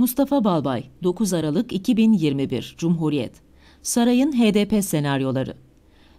Mustafa Balbay, 9 Aralık 2021, Cumhuriyet. Sarayın HDP senaryoları.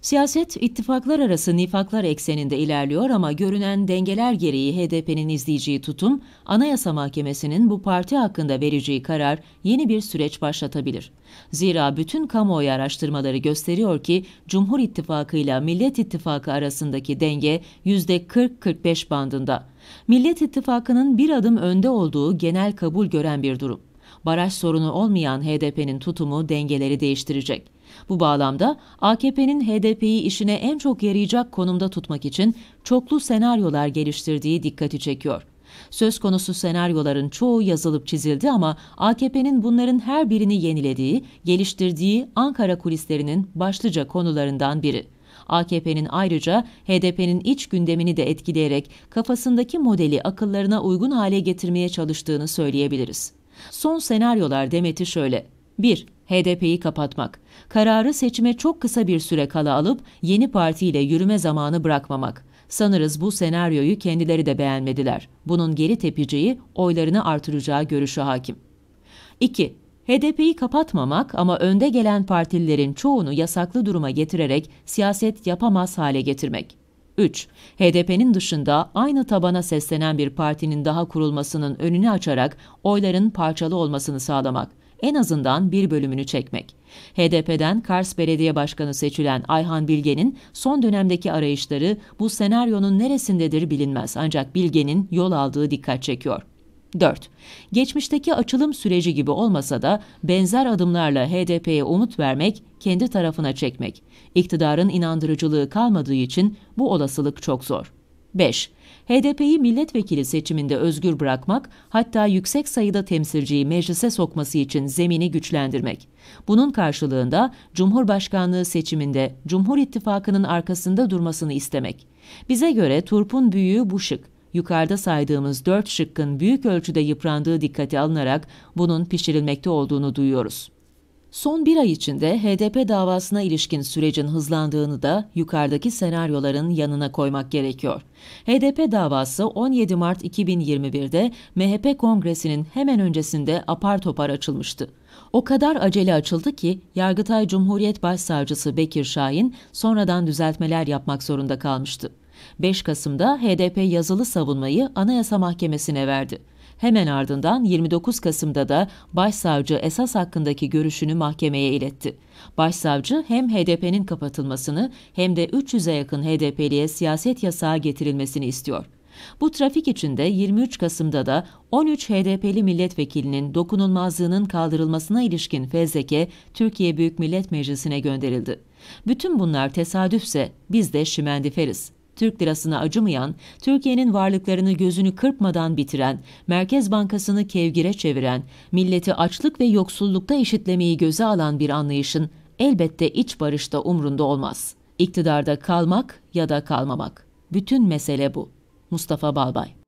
Siyaset ittifaklar arası nifaklar ekseninde ilerliyor ama görünen dengeler gereği HDP'nin izleyeceği tutum, Anayasa Mahkemesi'nin bu parti hakkında vereceği karar yeni bir süreç başlatabilir. Zira bütün kamuoyu araştırmaları gösteriyor ki Cumhur İttifakı ile Millet İttifakı arasındaki denge %40-45 bandında. Millet İttifakı'nın bir adım önde olduğu genel kabul gören bir durum baraj sorunu olmayan HDP'nin tutumu dengeleri değiştirecek. Bu bağlamda AKP'nin HDP'yi işine en çok yarayacak konumda tutmak için çoklu senaryolar geliştirdiği dikkati çekiyor. Söz konusu senaryoların çoğu yazılıp çizildi ama AKP'nin bunların her birini yenilediği, geliştirdiği Ankara kulislerinin başlıca konularından biri. AKP'nin ayrıca HDP'nin iç gündemini de etkileyerek kafasındaki modeli akıllarına uygun hale getirmeye çalıştığını söyleyebiliriz. Son senaryolar demeti şöyle. 1. HDP'yi kapatmak. Kararı seçime çok kısa bir süre kala alıp yeni partiyle yürüme zamanı bırakmamak. Sanırız bu senaryoyu kendileri de beğenmediler. Bunun geri tepeceği oylarını artıracağı görüşü hakim. 2. HDP'yi kapatmamak ama önde gelen partililerin çoğunu yasaklı duruma getirerek siyaset yapamaz hale getirmek. 3. HDP'nin dışında aynı tabana seslenen bir partinin daha kurulmasının önünü açarak oyların parçalı olmasını sağlamak. En azından bir bölümünü çekmek. HDP'den Kars Belediye Başkanı seçilen Ayhan Bilge'nin son dönemdeki arayışları bu senaryonun neresindedir bilinmez ancak Bilge'nin yol aldığı dikkat çekiyor. 4. Geçmişteki açılım süreci gibi olmasa da benzer adımlarla HDP'ye umut vermek, kendi tarafına çekmek. İktidarın inandırıcılığı kalmadığı için bu olasılık çok zor. 5. HDP'yi milletvekili seçiminde özgür bırakmak, hatta yüksek sayıda temsilciyi meclise sokması için zemini güçlendirmek. Bunun karşılığında Cumhurbaşkanlığı seçiminde Cumhur İttifakı'nın arkasında durmasını istemek. Bize göre Turp'un büyüğü bu şık yukarıda saydığımız dört şıkkın büyük ölçüde yıprandığı dikkate alınarak bunun pişirilmekte olduğunu duyuyoruz. Son bir ay içinde HDP davasına ilişkin sürecin hızlandığını da yukarıdaki senaryoların yanına koymak gerekiyor. HDP davası 17 Mart 2021'de MHP kongresinin hemen öncesinde apar topar açılmıştı. O kadar acele açıldı ki Yargıtay Cumhuriyet Başsavcısı Bekir Şahin sonradan düzeltmeler yapmak zorunda kalmıştı. 5 Kasım'da HDP yazılı savunmayı Anayasa Mahkemesi'ne verdi. Hemen ardından 29 Kasım'da da başsavcı esas hakkındaki görüşünü mahkemeye iletti. Başsavcı hem HDP'nin kapatılmasını hem de 300'e yakın HDP'liye siyaset yasağı getirilmesini istiyor. Bu trafik içinde 23 Kasım'da da 13 HDP'li milletvekilinin dokunulmazlığının kaldırılmasına ilişkin fezleke Türkiye Büyük Millet Meclisi'ne gönderildi. Bütün bunlar tesadüfse biz de şimendiferiz. Türk lirasına acımayan, Türkiye'nin varlıklarını gözünü kırpmadan bitiren, Merkez Bankası'nı kevgire çeviren, milleti açlık ve yoksullukta eşitlemeyi göze alan bir anlayışın elbette iç barışta umrunda olmaz. İktidarda kalmak ya da kalmamak. Bütün mesele bu. Mustafa Balbay